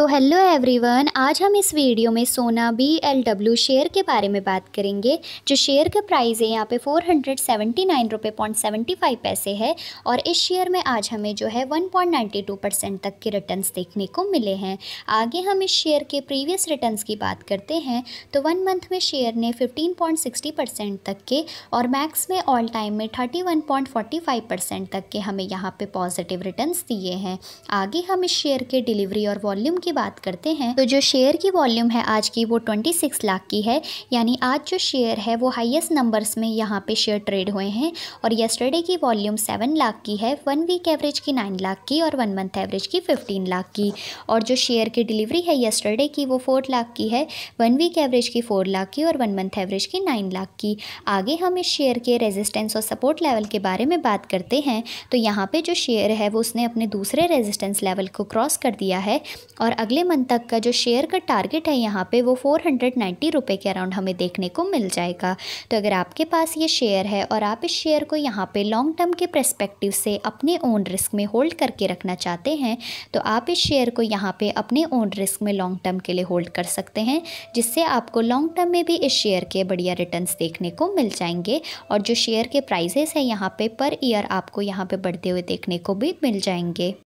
तो hello everyone आज हम इस वीडियो में सोना बी एल डब्ल्यू शेयर के बारे में बात करेंगे जो शेयर का प्राइस है यहाँ पे फोर हंड्रेड सेवेंटी नाइन रुपये पॉइंट सेवेंटी फाइव पैसे है और इस शेयर में आज हमें जो है one point ninety two percent तक के रिटर्न्स देखने को मिले हैं आगे हम इस शेयर के प्रीवियस रिटर्न की बात करते हैं तो वन मंथ में शेयर ने फिफ्टीन पॉइंट सिक्सटी परसेंट तक के और मैक्स में ऑल टाइम में thirty one point forty five percent तक के हमें यहाँ पर पॉजिटिव रिटर्न दिए हैं आगे हम इस शेयर के डिलीवरी और वॉल्यूम के की बात करते हैं तो जो शेयर की वॉल्यूम है आज की वो ट्वेंटी सिक्स लाख की है यानी आज जो शेयर है वो हाईएस्ट नंबर्स में यहाँ पे शेयर ट्रेड हुए हैं और येस्टरडे की वॉल्यूम सेवन लाख की है वन वीक एवरेज की नाइन लाख की और वन मंथ एवरेज की फिफ्टीन लाख की और जो शेयर की डिलीवरी है येस्टरडे की वो फोर लाख की है वन वीक एवरेज की फोर लाख की और वन मंथ एवरेज की नाइन लाख की आगे हम इस शेयर के रेजिस्टेंस और सपोर्ट लेवल के बारे में बात करते हैं तो यहाँ पे जो शेयर है वो उसने अपने दूसरे रेजिस्टेंस लेवल को क्रॉस कर दिया है और अगले मंथ तक का जो शेयर का टारगेट है यहाँ पे वो फोर हंड्रेड नाइन्टी रुपये के अराउंड हमें देखने को मिल जाएगा तो अगर आपके पास ये शेयर है और आप इस शेयर को यहाँ पे लॉन्ग टर्म के प्रस्पेक्टिव से अपने ओन रिस्क में होल्ड करके रखना चाहते हैं तो आप इस शेयर को यहाँ पर अपने ओन रिस्क में लॉन्ग टर्म के लिए होल्ड कर सकते हैं जिससे आपको लॉन्ग टर्म में भी इस शेयर के बढ़िया रिटर्न देखने को मिल जाएंगे और जो शेयर के प्राइजेस हैं यहाँ पर पर ईयर आपको यहाँ पर बढ़ते हुए देखने को भी मिल जाएंगे